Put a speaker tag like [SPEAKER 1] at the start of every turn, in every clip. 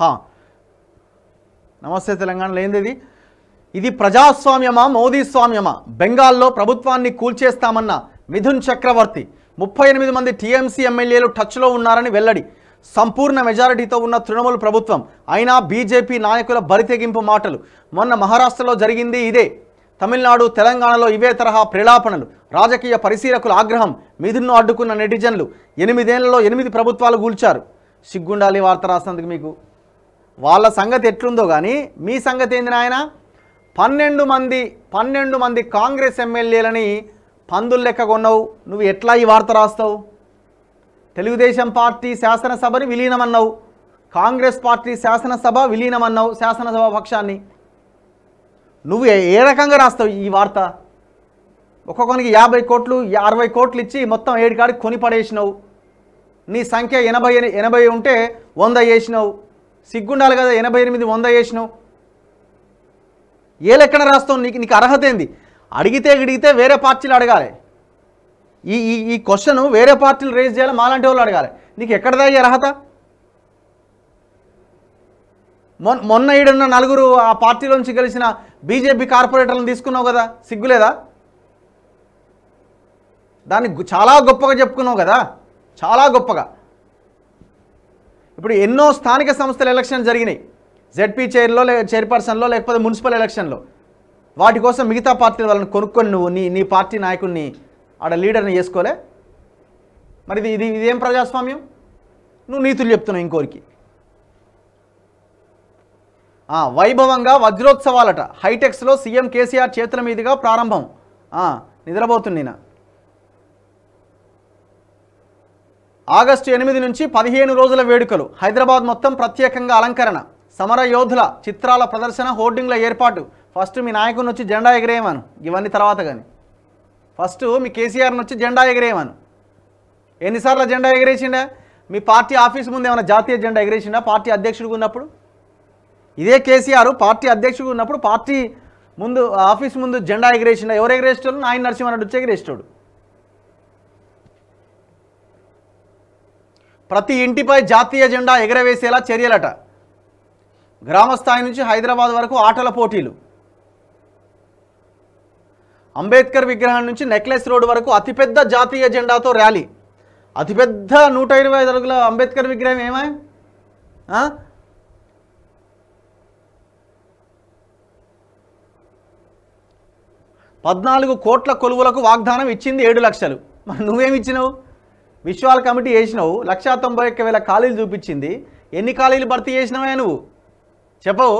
[SPEAKER 1] హా నమస్తే తెలంగాణలో ఏంది ఇది ఇది ప్రజాస్వామ్యమా మోదీ స్వామ్యమా బెంగాల్లో ప్రభుత్వాన్ని కూల్చేస్తామన్న మిథున్ చక్రవర్తి ముప్పై ఎనిమిది మంది టీఎంసీ ఎమ్మెల్యేలు టచ్లో ఉన్నారని వెల్లడి సంపూర్ణ మెజారిటీతో ఉన్న తృణమూల్ ప్రభుత్వం అయినా బీజేపీ నాయకుల బరితెగింపు మాటలు మొన్న మహారాష్ట్రలో జరిగింది ఇదే తమిళనాడు తెలంగాణలో ఇవే తరహా ప్రేళాపణలు రాజకీయ పరిశీలకుల ఆగ్రహం మిథున్ను అడ్డుకున్న నెటిజన్లు ఎనిమిదేళ్లలో ఎనిమిది ప్రభుత్వాలు కూల్చారు సిగ్గుండాలి వార్త రాసినందుకు మీకు వాళ్ళ సంగతి ఎట్లుందో కానీ మీ సంగతి ఏంది నాయన పన్నెండు మంది పన్నెండు మంది కాంగ్రెస్ ఎమ్మెల్యేలని పందులు లెక్క కొన్నావు నువ్వు ఎట్లా ఈ వార్త రాస్తావు తెలుగుదేశం పార్టీ శాసనసభని విలీనమన్నావు కాంగ్రెస్ పార్టీ శాసనసభ విలీనమన్నావు శాసనసభ పక్షాన్ని నువ్వు ఏ రకంగా రాస్తావు ఈ వార్త ఒక్కొక్కరికి యాభై కోట్లు అరవై కోట్లు ఇచ్చి మొత్తం ఏడు కాడికి కొని పడేసినావు నీ సంఖ్య ఎనభై ఎనభై ఉంటే వంద వేసినావు సిగ్గుండాలి కదా ఎనభై ఎనిమిది వంద వేసినావు ఏ లెక్కన రాస్తావు నీకు నీకు అర్హత ఏంది అడిగితే గిడిగితే వేరే పార్టీలు అడగాలి ఈ ఈ ఈ క్వశ్చన్ వేరే పార్టీలు రేజ్ చేయాలి మాలాంటి వాళ్ళు అడగాలి నీకు ఎక్కడ ఈ అర్హత మొన్న మొన్న ఈడున్న నలుగురు ఆ పార్టీలోంచి కలిసిన బీజేపీ కార్పొరేటర్లను తీసుకున్నావు కదా సిగ్గులేదా దాన్ని చాలా గొప్పగా చెప్పుకున్నావు కదా చాలా గొప్పగా ఇప్పుడు ఎన్నో స్థానిక సంస్థల ఎలక్షన్ జరిగినాయి జెడ్పీ చైర్లో లే చైర్పర్సన్లో లేకపోతే మున్సిపల్ ఎలక్షన్లో వాటి కోసం మిగతా పార్టీల వాళ్ళని కొనుక్కొని నువ్వు నీ నీ పార్టీ నాయకుడిని ఆడ లీడర్ని చేసుకోలే మరి ఇది ఇది ఇదేం ప్రజాస్వామ్యం నువ్వు నీతులు చెప్తున్నావు ఇంకోరికి వైభవంగా వజ్రోత్సవాలట హైటెక్స్లో సీఎం కేసీఆర్ చేతుల మీదుగా ప్రారంభం నిద్రపోతుంది నేను ఆగస్టు ఎనిమిది నుంచి పదిహేను రోజుల వేడుకలు హైదరాబాద్ మొత్తం ప్రత్యేకంగా అలంకరణ సమర యోధుల చిత్రాల ప్రదర్శన హోర్డింగ్ల ఏర్పాటు ఫస్ట్ మీ నాయకుని వచ్చి జెండా ఎగిరేయమాను ఇవన్నీ తర్వాత కానీ ఫస్ట్ మీ కేసీఆర్ని వచ్చి జెండా ఎగిరేయమాను ఎన్నిసార్లు జెండా ఎగిరేసిండే మీ పార్టీ ఆఫీస్ ముందు ఏమైనా జాతీయ జెండా ఎగిరేసిండా పార్టీ అధ్యక్షుడిగా ఉన్నప్పుడు ఇదే కేసీఆర్ పార్టీ అధ్యక్షుడిగా ఉన్నప్పుడు పార్టీ ముందు ఆఫీస్ ముందు జెండా ఎగిరేసిండా ఎవరు ఎగిరేస్తాడు నాయన నరసింహారెడ్డి వచ్చి ఎగిరేస్తాడు ప్రతి ఇంటిపై జాతీయ జెండా ఎగరవేసేలా చర్యలట గ్రామస్థాయి నుంచి హైదరాబాద్ వరకు ఆటల పోటీలు అంబేద్కర్ విగ్రహం నుంచి నెక్లెస్ రోడ్ వరకు అతిపెద్ద జాతీయ జెండాతో ర్యాలీ అతిపెద్ద నూట ఇరవై ఐదు అడుగుల అంబేద్కర్ విగ్రహం ఏమా పద్నాలుగు కోట్ల కొలువులకు వాగ్దానం ఇచ్చింది ఏడు లక్షలు మరి నువ్వేమిచ్చినావు విశ్వాల కమిటీ వేసినావు లక్షా తొంభై ఖాళీలు చూపించింది ఎన్ని ఖాళీలు భర్తీ చేసినవే నువ్వు చెప్పవు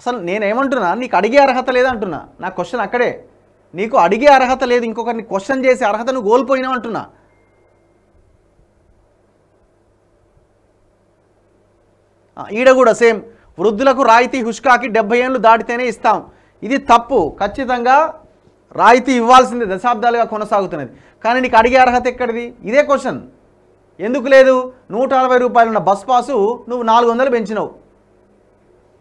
[SPEAKER 1] అసలు నేనేమంటున్నా నీకు అడిగే అర్హత లేదంటున్నా నా క్వశ్చన్ అక్కడే నీకు అడిగే అర్హత లేదు ఇంకొకరిని క్వశ్చన్ చేసే అర్హతను కోల్పోయినావు అంటున్నా ఈడ కూడా సేమ్ వృద్ధులకు రాయితీ హుష్కాకి డెబ్బై ఏళ్ళు దాటితేనే ఇస్తాం ఇది తప్పు ఖచ్చితంగా రాయితీ ఇవ్వాల్సింది దశాబ్దాలుగా కొనసాగుతున్నది కానీ నీకు అడిగే అర్హత ఎక్కడిది ఇదే క్వశ్చన్ ఎందుకు లేదు నూట అరవై రూపాయలు ఉన్న బస్ పాసు నువ్వు నాలుగు వందలు పెంచినావు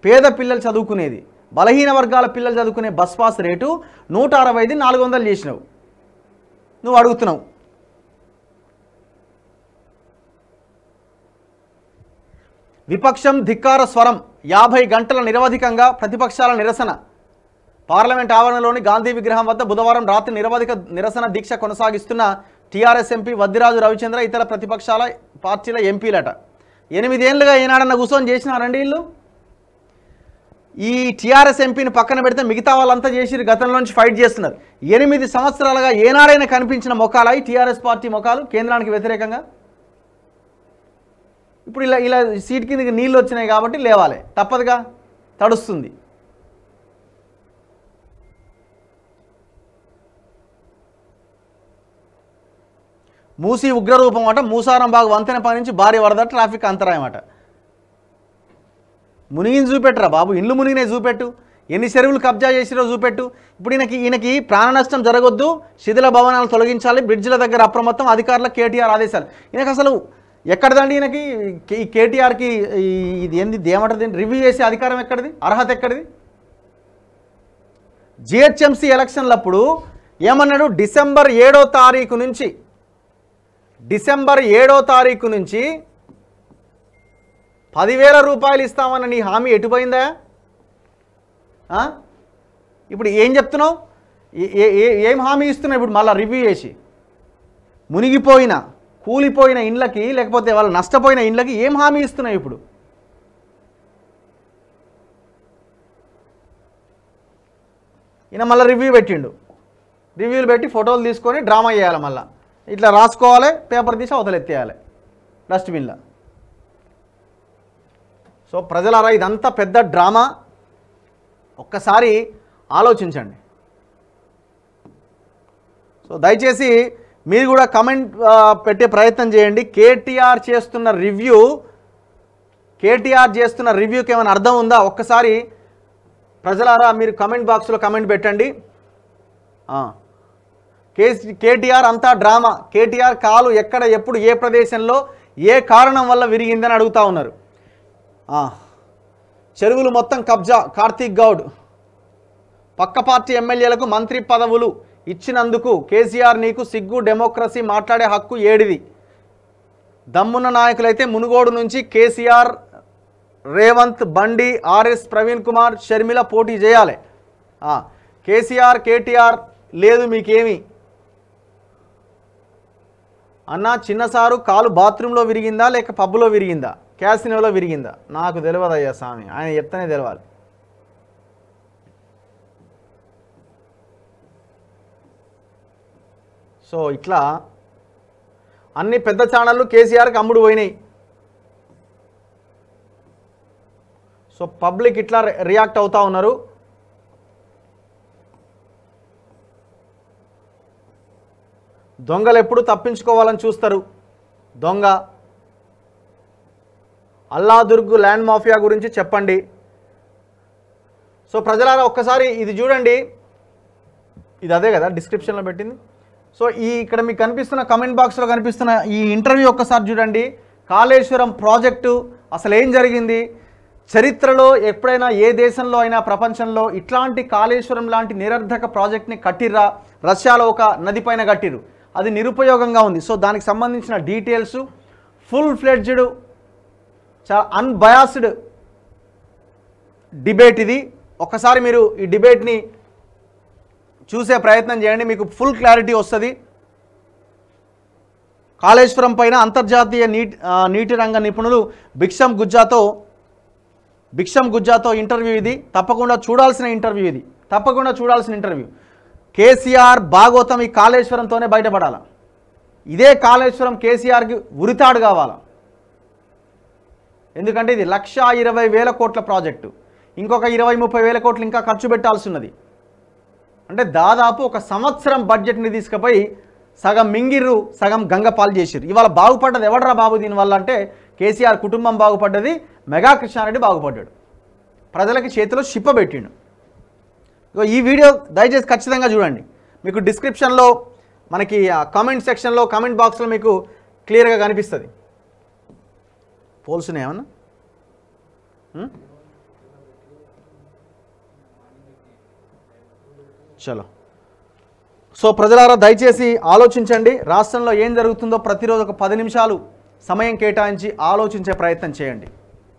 [SPEAKER 1] పేద పిల్లలు చదువుకునేది బలహీన వర్గాల పిల్లలు చదువుకునే బస్ పాస్ రేటు నూట అరవైది నాలుగు వందలు చేసినావు నువ్వు అడుగుతున్నావు విపక్షం ధిక్కార స్వరం యాభై గంటల నిరవధికంగా ప్రతిపక్షాల నిరసన పార్లమెంట్ ఆవరణలోని గాంధీ విగ్రహం వద్ద బుధవారం రాత్రి నిరవధిక నిరసన దీక్ష కొనసాగిస్తున్న టీఆర్ఎస్ ఎంపీ వద్దిరాజు రవిచంద్ర ఇతర ప్రతిపక్షాల పార్టీల ఎంపీలట ఎనిమిదేళ్లుగా ఏనాడన్న కూర్చొని చేసినారండి వీళ్ళు ఈ టీఆర్ఎస్ ఎంపీని పక్కన పెడితే మిగతా వాళ్ళంతా చేసి గతంలోంచి ఫైట్ చేస్తున్నారు ఎనిమిది సంవత్సరాలుగా ఏనాడైనా కనిపించిన ముఖాలు ఈ టీఆర్ఎస్ పార్టీ ముఖాలు కేంద్రానికి వ్యతిరేకంగా ఇప్పుడు ఇలా ఇలా సీట్ కిందకి నీళ్ళు వచ్చినాయి కాబట్టి లేవాలి తప్పదుగా తడుస్తుంది మూసి ఉగ్రరూపం అట మూసారం బాగు పని నుంచి భారీ వరద ట్రాఫిక్ అంతరాయం అట మునిగిని చూపెట్టరా బాబు ఇండ్లు మునిగినే చూపెట్టు ఎన్ని చెరువులు కబ్జా చేసిరో చూపెట్టు ఇప్పుడు ఈయనకి ఈయనకి ప్రాణ నష్టం జరగొద్దు శిథిల భవనాలు తొలగించాలి బ్రిడ్జిల దగ్గర అప్రమత్తం అధికారులకు కేటీఆర్ ఆదేశాలు ఈయనకి అసలు ఎక్కడదండి ఈయనకి ఈ కేటీఆర్కి ఇది ఏంది దేమంటది రివ్యూ చేసే అధికారం ఎక్కడిది అర్హత ఎక్కడిది జిహెచ్ఎంసీ ఎలక్షన్లప్పుడు ఏమన్నాడు డిసెంబర్ ఏడో తారీఖు నుంచి డిసెంబర్ ఏడో తారీఖు నుంచి పదివేల రూపాయలు ఇస్తామని నీ హామీ ఎటుపోయిందా ఇప్పుడు ఏం చెప్తున్నావు ఏం హామీ ఇస్తున్నావు ఇప్పుడు మళ్ళీ రివ్యూ చేసి మునిగిపోయిన కూలిపోయిన ఇండ్లకి లేకపోతే వాళ్ళు నష్టపోయిన ఇండ్లకి ఏం హామీ ఇస్తున్నావు ఇప్పుడు ఈయన మళ్ళీ రివ్యూ పెట్టిండు రివ్యూలు పెట్టి ఫోటోలు తీసుకొని డ్రామా చేయాలి మళ్ళీ ఇట్లా రాసుకోవాలి పేపర్ తీసి అవతలెత్తేయాలి డస్ట్బిన్లో సో ప్రజలారా ఇదంతా పెద్ద డ్రామా ఒక్కసారి ఆలోచించండి సో దయచేసి మీరు కూడా కమెంట్ పెట్టే ప్రయత్నం చేయండి కేటీఆర్ చేస్తున్న రివ్యూ కేటీఆర్ చేస్తున్న రివ్యూకి ఏమైనా అర్థం ఉందా ఒక్కసారి ప్రజలారా మీరు కమెంట్ బాక్స్లో కమెంట్ పెట్టండి కేటీఆర్ అంతా డ్రామా కేటీఆర్ కాలు ఎక్కడ ఎప్పుడు ఏ ప్రదేశంలో ఏ కారణం వల్ల విరిగిందని అడుగుతా ఉన్నారు చెరువులు మొత్తం కబ్జా కార్తీక్ గౌడ్ పక్క పార్టీ ఎమ్మెల్యేలకు మంత్రి పదవులు ఇచ్చినందుకు కేసీఆర్ నీకు సిగ్గు డెమోక్రసీ మాట్లాడే హక్కు ఏడిది దమ్మున్న నాయకులైతే మునుగోడు నుంచి కేసీఆర్ రేవంత్ బండి ఆర్ఎస్ ప్రవీణ్ కుమార్ షర్మిల పోటీ చేయాలి కేసీఆర్ కేటీఆర్ లేదు మీకేమి అన్న చిన్నసారు కాలు బాత్రూంలో విరిగిందా లేక పబ్బులో విరిగిందా క్యాసినోలో విరిగిందా నాకు తెలియదు అయ్యా స్వామి ఆయన చెప్తేనే తెలియాలి సో ఇట్లా అన్ని పెద్ద ఛానళ్ళు కేసీఆర్కి అమ్ముడు పోయినాయి సో పబ్లిక్ ఇట్లా రియాక్ట్ అవుతూ ఉన్నారు దొంగలు ఎప్పుడు తప్పించుకోవాలని చూస్తారు దొంగ అల్లాదుర్గ్ ల్యాండ్ మాఫియా గురించి చెప్పండి సో ప్రజలారా ఒక్కసారి ఇది చూడండి ఇది అదే కదా డిస్క్రిప్షన్లో పెట్టింది సో ఈ ఇక్కడ మీకు కనిపిస్తున్న కమెంట్ బాక్స్లో కనిపిస్తున్న ఈ ఇంటర్వ్యూ ఒక్కసారి చూడండి కాళేశ్వరం ప్రాజెక్టు అసలు ఏం జరిగింది చరిత్రలో ఎప్పుడైనా ఏ దేశంలో అయినా ప్రపంచంలో ఇట్లాంటి కాళేశ్వరం లాంటి నిరర్ధక ప్రాజెక్ట్ని కట్టిర్రా రష్యాలో ఒక నదిపైన కట్టిరు అది నిరుపయోగంగా ఉంది సో దానికి సంబంధించిన డీటెయిల్స్ ఫుల్ ఫ్లెడ్జ్డ్ చాలా అన్బయాస్డ్ డిబేట్ ఇది ఒకసారి మీరు ఈ డిబేట్ని చూసే ప్రయత్నం చేయండి మీకు ఫుల్ క్లారిటీ వస్తుంది కాళేశ్వరం పైన అంతర్జాతీయ నీటి నీటి రంగ నిపుణులు భిక్షం గుజ్జాతో భిక్షం గుజ్జాతో ఇంటర్వ్యూ ఇది తప్పకుండా చూడాల్సిన ఇంటర్వ్యూ ఇది తప్పకుండా చూడాల్సిన ఇంటర్వ్యూ కేసీఆర్ భాగోతం ఈ కాళేశ్వరంతోనే బయటపడాల ఇదే కాళేశ్వరం కేసీఆర్కి ఉరితాడు కావాల ఎందుకంటే ఇది లక్ష ఇరవై వేల కోట్ల ప్రాజెక్టు ఇంకొక ఇరవై ముప్పై వేల కోట్లు ఇంకా ఖర్చు పెట్టాల్సి ఉన్నది అంటే దాదాపు ఒక సంవత్సరం బడ్జెట్ని తీసుకుపోయి సగం మింగిర్రు సగం గంగపాలు చేసిర్రు ఇవాళ బాగుపడ్డది ఎవడరా బాబు దీనివల్ల అంటే కేసీఆర్ కుటుంబం బాగుపడ్డది మెగా కృష్ణారెడ్డి బాగుపడ్డాడు ప్రజలకి చేతిలో షిప్ప పెట్టిండు ఈ వీడియో దయచేసి ఖచ్చితంగా చూడండి మీకు డిస్క్రిప్షన్లో మనకి కామెంట్ సెక్షన్లో కామెంట్ బాక్స్లో మీకు క్లియర్గా కనిపిస్తుంది పోల్సునే ఏమన్నా చలో సో ప్రజలారా దయచేసి ఆలోచించండి రాష్ట్రంలో ఏం జరుగుతుందో ప్రతిరోజు ఒక పది నిమిషాలు సమయం కేటాయించి ఆలోచించే ప్రయత్నం చేయండి